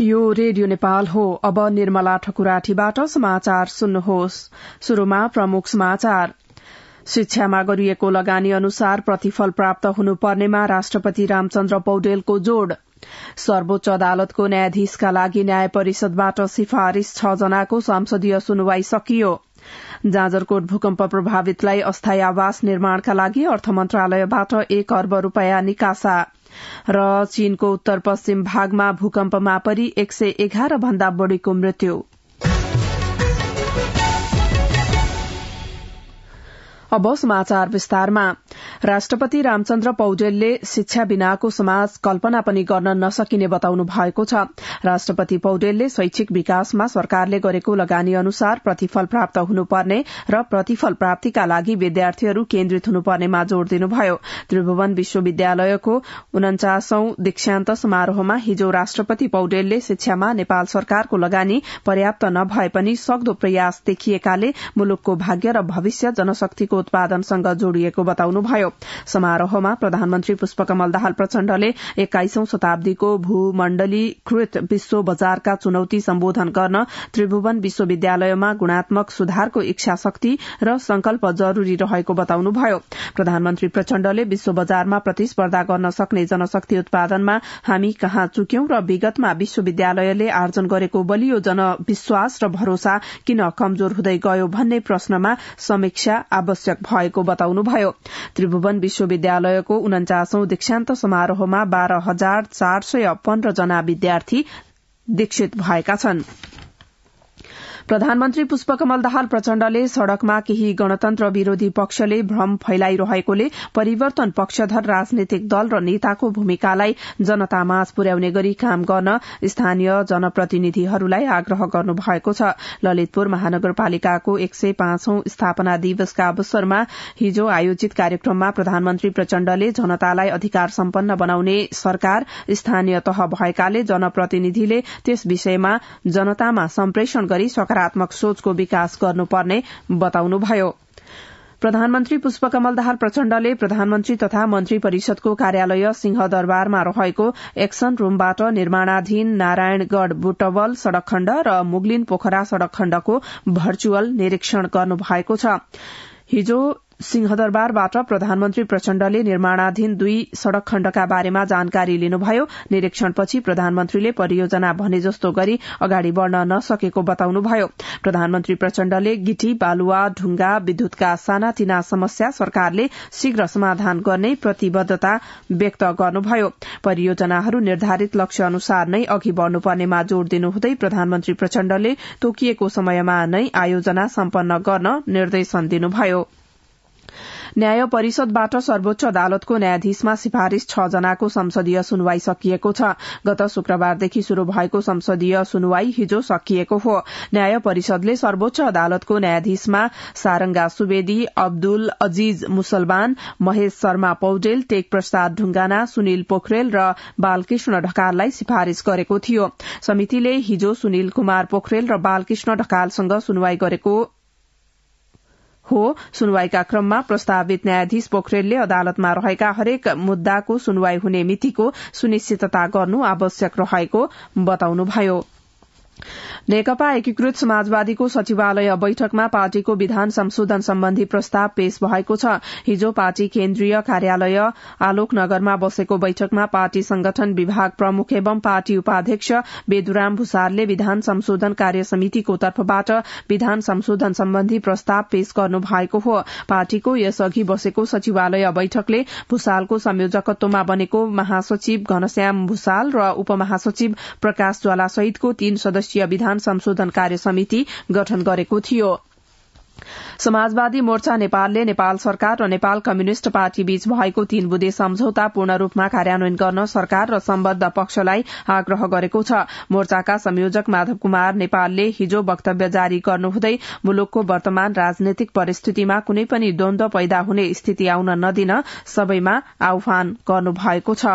यो रेडियो नेपाल हो अब निर्मला ठकुराठीबाट समाचार सुन्नुहोस् शुरूमा प्रमुख समाचार शिक्षामा गरिएको लगानी अनुसार प्रतिफल प्राप्त हुनुपर्नेमा राष्ट्रपति रामचन्द्र पौडेलको जोड़ सर्वोच्च अदालतको न्यायाधीशका लागि न्याय परिषदबाट सिफारिश छ जनाको संसदीय सुनवाई सकियो जाजरकोट भूकम्प प्रभावितलाई अस्थायी आवास निर्माणका लागि अर्थ मन्त्रालयबाट एक अर्ब रूपियाँ निकासा र चीनको उत्तर पश्चिम भागमा भूकम्पमा परि एक सय एघार भन्दा बढ़ीको मृत्यु अब समाचार विस्तारमा राष्ट्रपति रामचन्द्र पौडेलले शिक्षा बिनाको समाज कल्पना पनि गर्न नसकिने बताउनु भएको छ राष्ट्रपति पौडेलले शैक्षिक विकासमा सरकारले गरेको लगानी अनुसार प्रतिफल प्राप्त हुनुपर्ने र प्रतिफल प्राप्तिका लागि विद्यार्थीहरू केन्द्रित हुनुपर्नेमा जोड़ दिनुभयो त्रिभुवन विश्वविद्यालयको उन्चासौं दीक्षान्त समारोहमा हिजो राष्ट्रपति पौडेलले शिक्षामा नेपाल सरकारको लगानी पर्याप्त नभए पनि सक्दो प्रयास देखिएकाले मुलुकको भाग्य र भविष्य जनशक्तिको उत्पादनसँग जोड़िएको बताउनुभयो गर्नुभयो समारोहमा प्रधानमन्त्री पुष्पकमल दाहाल प्रचण्डले एक्काइसौं शताब्दीको भूमण्डलीकृत विश्व बजारका चुनौती सम्बोधन गर्न त्रिभुवन विश्वविद्यालयमा गुणात्मक सुधारको इच्छा शक्ति र संकल्प जरूरी रहेको बताउनुभयो प्रधानमन्त्री प्रचण्डले विश्व बजारमा प्रतिस्पर्धा गर्न सक्ने जनशक्ति उत्पादनमा हामी कहाँ चुक्यौं र विगतमा विश्वविद्यालयले आर्जन गरेको बलियो जनविश्वास र भरोसा किन कमजोर हुँदै गयो भन्ने प्रश्नमा समीक्षा आवश्यक भएको बताउनुभयो त्रिभुवन विश्वविद्यालयको उन्चासौं दीक्षान्त समारोहमा बाह्र हजार चार सय पन्ध्र जना विद्यार्थी दीक्षित भएका छनृ प्रधानमन्त्री पुष्पकमल दाहाल प्रचण्डले सड़कमा केही गणतन्त्र विरोधी पक्षले भ्रम फैलाइरहेकोले परिवर्तन पक्षधर राजनैतिक दल र नेताको भूमिकालाई जनतामाझ पुर्याउने गरी काम गर्न स्थानीय जनप्रतिनिधिहरूलाई आग्रह गर्नु भएको छ ललितपुर महानगरपालिकाको एक सय पाँचौं स्थापना दिवसका अवसरमा हिजो आयोजित कार्यक्रममा प्रधानमन्त्री प्रचण्डले जनतालाई अधिकार सम्पन्न बनाउने सरकार स्थानीय तह भएकाले जनप्रतिनिधिले त्यस विषयमा जनतामा सम्प्रेषण गरी सकारात्मक सोचको विकास गर्नुपर्ने बताउनुभयो प्रधानमन्त्री पुष्पकमल दाहाल प्रचण्डले प्रधानमन्त्री तथा मन्त्री परिषदको कार्यालय सिंहदरबारमा रहेको एक्सन रूमबाट निर्माणाधीन नारायणगढ़ बुटवल सड़क खण्ड र मुगलिन पोखरा सड़क खण्डको भर्चुअल निरीक्षण गर्नु भएको छ हिजो सिंहदरबारबाट प्रधानमन्त्री प्रचण्डले निर्माणाधीन दुई सड़क खण्डका बारेमा जानकारी लिनुभयो निरीक्षणपछि प्रधानमन्त्रीले परियोजना भने जस्तो गरी अगाडि बढ़न नसकेको बताउनुभयो प्रधानमन्त्री प्रचण्डले गिटी बालुवा ढुङ्गा विद्युतका सानातिना समस्या सरकारले शीघ्र समाधान गर्ने प्रतिबद्धता व्यक्त गर्नुभयो परियोजनाहरू निर्धारित लक्ष्य अनुसार नै अघि बढ़नुपर्नेमा जोड़ दिनुहुँदै प्रधानमन्त्री प्रचण्डले तोकिएको समयमा नै आयोजना सम्पन्न गर्न निर्देशन दिनुभयो न्याय परिषदबाट सर्वोच्च अदालतको न्यायाधीशमा सिफारिश छ जनाको संसदीय सुनवाई सकिएको छ गत शुक्रबारदेखि शुरू भएको संसदीय सुनवाई हिजो सकिएको हो न्याय परिषदले सर्वोच्च अदालतको न्यायाधीशमा सारङ्गा सुवेदी अब्दुल अजीज मुसलमान महेश शर्मा पौडेल टेक प्रसाद ढुंगाना सुनिल पोखरेल र बालकृष्ण ढकाललाई सिफारिश गरेको थियो समितिले हिजो सुनिल कुमार पोखरेल र बालकृष्ण ढकालसँग सुनवाई गरेको हो सुनवाईका क्रममा प्रस्तावित न्यायाधीश पोखरेलले अदालतमा रहेका हरेक मुद्दाको सुनवाई हुने मितिको सुनिश्चितता गर्नु आवश्यक रहेको बताउनुभयो नेकपा एकीकृत समाजवादीको सचिवालय बैठकमा पार्टीको विधान संशोधन सम्बन्धी प्रस्ताव पेश भएको छ हिजो पार्टी केन्द्रीय कार्यालय आलोकनगरमा बसेको बैठकमा पार्टी संगठन विभाग प्रमुख एवं पार्टी उपाध्यक्ष बेदुराम भूषालले विधान संशोधन कार्य समितिको तर्फबाट विधान संशोधन सम्बन्धी प्रस्ताव पेश गर्नु भएको हो पार्टीको यसअघि बसेको सचिवालय बैठकले भूषालको संयोजकत्वमा बनेको महासचिव घनश्याम भूषाल र उपमहासचिव प्रकाश ज्वालासहितको तीन सदस्य सदस्यीय विधान संशोधन कार्य समिति गठन गरेको थियो समाजवादी मोर्चा नेपालले नेपाल सरकार र नेपाल कम्युनिष्ट पार्टी बीच भएको तीन बुधे सम्झौता पूर्ण रूपमा कार्यान्वयन गर्न सरकार र सम्बद्ध पक्षलाई आग्रह गरेको छ मोर्चाका संयोजक माधव कुमार नेपालले हिजो वक्तव्य जारी गर्नुहुँदै मुलुकको वर्तमान राजनैतिक परिस्थितिमा कुनै पनि द्वन्द्व पैदा हुने स्थिति आउन नदिन सबैमा आह्वान गर्नुभएको छ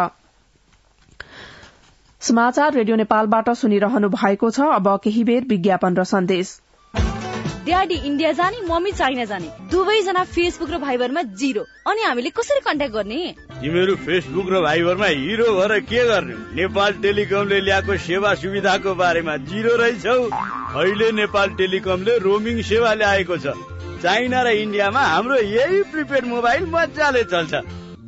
समाचार रेडियो नेपालबाट सुनिरहनु भएको छ अब केही बेर विज्ञापन र सन्देश ड्याडी इन्डिया जाने मम्मी चाइना जाने दुवैजना फेसबुक र भाइबरमा जिरो अनि हामीले कसरी कन्ट्याक्ट गर्ने तिमीहरू फेसबुक र भाइबरमा हिरो भएर के गर्ने नेपाल टेलिकमले ल्याएको सेवा सुविधाको बारेमा जिरो रहेछौ अहिले नेपाल टेलिकमले रोमिङ सेवा ल्याएको छ चाइना र इन्डियामा हाम्रो यही प्रिपेड मोबाइल मजाले चल्छ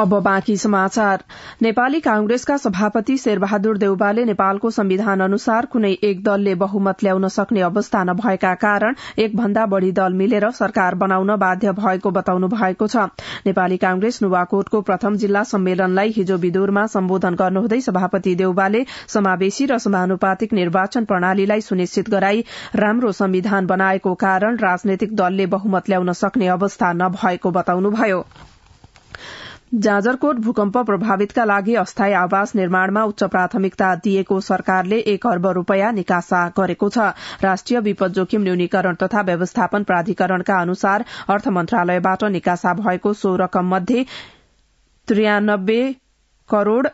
अब बाँकी समाचार नेपाली कांग्रेसका सभापति शेरबहादुर देउबाले नेपालको संविधान अनुसार कुनै एक दलले बहुमत ल्याउन सक्ने अवस्था नभएका कारण एक भन्दा बढ़ी दल मिलेर सरकार बनाउन बाध्य भएको बताउनु भएको छ नेपाली कांग्रेस नुवाकोटको प्रथम जिल्ला सम्मेलनलाई हिजो विदुरमा सम्बोधन गर्नुहुँदै सभापति देउबाले समावेशी र समानुपातिक निर्वाचन प्रणालीलाई सुनिश्चित गराई राम्रो संविधान बनाएको कारण राजनैतिक दलले बहुमत ल्याउन सक्ने अवस्था नभएको बताउनुभयो जाजरकोट भूकम्प प्रभावितका लागि अस्थायी आवास निर्माणमा उच्च प्राथमिकता दिएको सरकारले एक अर्ब रूपियाँ निकासा गरेको छ राष्ट्रिय विपद जोखिम न्यूनीकरण तथा व्यवस्थापन प्राधिकरणका अनुसार अर्थ मन्त्रालयबाट निकासा भएको सो रकम मध्ये त्रियानब्बे करोड़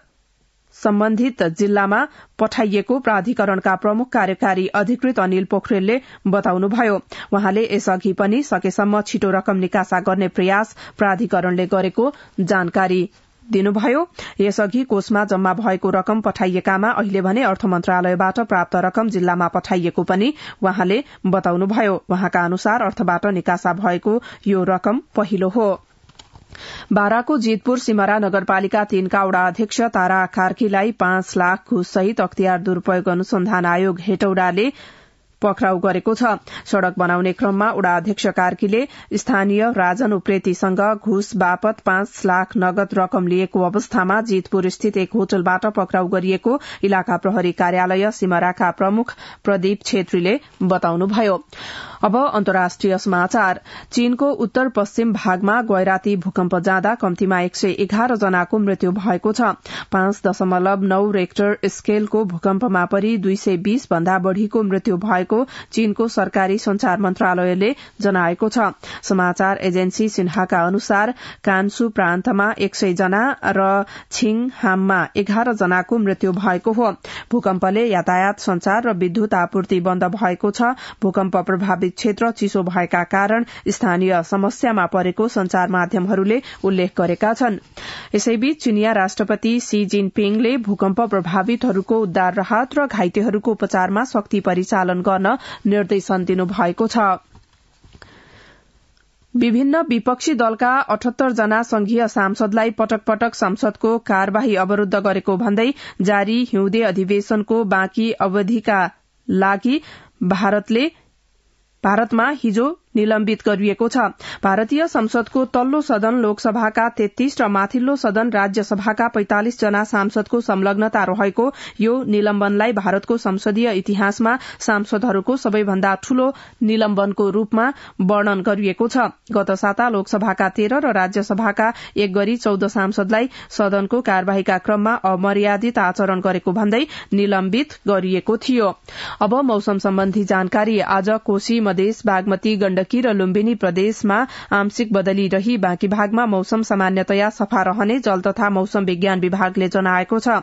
सम्बन्धित जिल्लामा पठाइएको प्राधिकरणका प्रमुख कार्यकारी अधिकृत अनिल पोखरेलले बताउनुभयो उहाँले यसअघि पनि सकेसम्म छिटो रकम निकासा गर्ने प्रयास प्राधिकरणले गरेको जानकारी दिनुभयो यसअघि कोषमा जम्मा भएको रकम पठाइएकामा अहिले भने अर्थ मन्त्रालयबाट प्राप्त रकम जिल्लामा पठाइएको पनि उहाँले बताउनुभयो उहाँका अनुसार अर्थबाट निकासा भएको यो रकम पहिलो हो बाराको जितपुर सिमरा नगरपालिका तीनका वड़ा अध्यक्ष तारा कार्कीलाई पाँच लाख सहित अख्तियार दुरूपयोग अनुसन्धान आयोग हेटौडाले पक्राउ गरेको छ सड़क बनाउने क्रममा उडा अध्यक्ष कार्कीले स्थानीय राजन उप्रेतीसँग घुस बापत पाँच लाख नगद रकम लिएको अवस्थामा जितपुर स्थित एक होटलबाट पक्राउ गरिएको इलाका प्रहरी कार्यालय सिमराका प्रमुख प्रदीप छेत्रीले बताउनुभयो अब अन्तर्राष्ट्रिय समाचार चीनको उत्तर पश्चिम भागमा गैराती भूकम्प जाँदा कम्तीमा एक सय एघार जनाको मृत्यु भएको छ पाँच दशमलव नौ रेक्टर स्केलको भूकम्पमा परि दुई सय बीस भन्दा बढ़ीको मृत्यु भएको चीनको सरकारी संचार मन्त्रालयले जनाएको छ समाचार एजेन्सी सिन्हाका अनुसार कान्सु प्रान्तमा एक सय जना र छिङ हाममा एघार जनाको मृत्यु भएको हो भूकम्पले यातायात संचार र विद्युत आपूर्ति बन्द भएको छ भूकम्प प्रभावित क्षेत्र चिसो भएका कारण स्थानीय समस्यामा परेको संचार माध्यमहरूले उल्लेख गरेका छन् यसैबीच चिनिया राष्ट्रपति सी जिनपिङले भूकम्प प्रभावितहरूको उद्धार राहत र घाइतेहरूको उपचारमा शक्ति परिचालन गर्न निर्देशन दिनुभएको छ विभिन्न विपक्षी दलका अठहत्तर जना संघीय सांसदलाई पटक पटक संसदको कार्यवाही अवरूद्ध गरेको भन्दै जारी हिउँदे अधिवेशनको बाँकी अवधिका लागि भारतले भारतमा हिजो निलम्बित गरिएको छ भारतीय संसदको तल्लो सदन लोकसभाका तेत्तीस र माथिल्लो सदन राज्यसभाका पैंतालिस जना सांसदको संलग्नता रहेको यो निलम्बनलाई भारतको संसदीय इतिहासमा सांसदहरूको सबैभन्दा ठूलो निलम्बनको रूपमा वर्णन गरिएको छ गत साता लोकसभाका तेह्र र राज्यसभाका एक गरी चौध सांसदलाई सदनको कार्यवाहीका क्रममा अमर्यादित आचरण गरेको भन्दै निलम्बित गरिएको थियो अब मौसम सम्बन्धी जानकारी आज कोशी मधेस बागमती गण्डकी गण्डकी र लुम्बिनी प्रदेशमा आंशिक बदली रही बाँकी भागमा मौसम सामान्यतया सफा रहने जल तथा मौसम विज्ञान विभागले जनाएको छ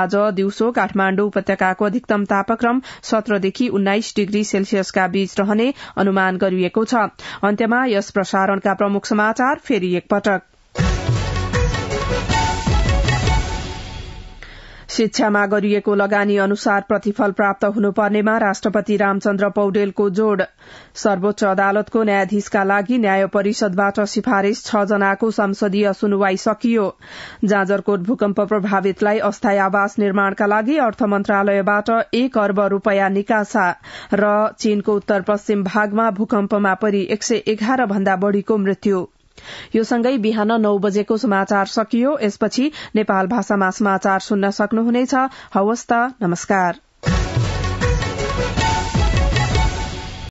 आज दिउँसो काठमाण्डु उपत्यकाको अधिकतम तापक्रम सत्रदेखि उन्नाइस डिग्री सेल्सियसका बीच रहने अनुमान गरिएको छ यस प्रसारणका प्रमुख समाचार एकपटक शिक्षामा गरिएको लगानी अनुसार प्रतिफल प्राप्त हुनुपर्नेमा राष्ट्रपति रामचन्द्र पौडेलको जोड़ सर्वोच्च अदालतको न्यायाधीशका लागि न्याय परिषदबाट सिफारिश छ जनाको संसदीय सुनवाई सकियो जाँजरकोट भूकम्प प्रभावितलाई अस्थायी आवास निर्माणका लागि अर्थ मन्त्रालयबाट एक अर्ब रूपियाँ निकासा र चीनको उत्तर पश्चिम भागमा भूकम्पमा परि एक सय एघार भन्दा बढ़ीको मृत्यु यो सँगै बिहान नौ बजेको समाचार सकियो यसपछि नेपाल भाषामा समाचार सुन्न सक्नुहुनेछ हवस् नमस्कार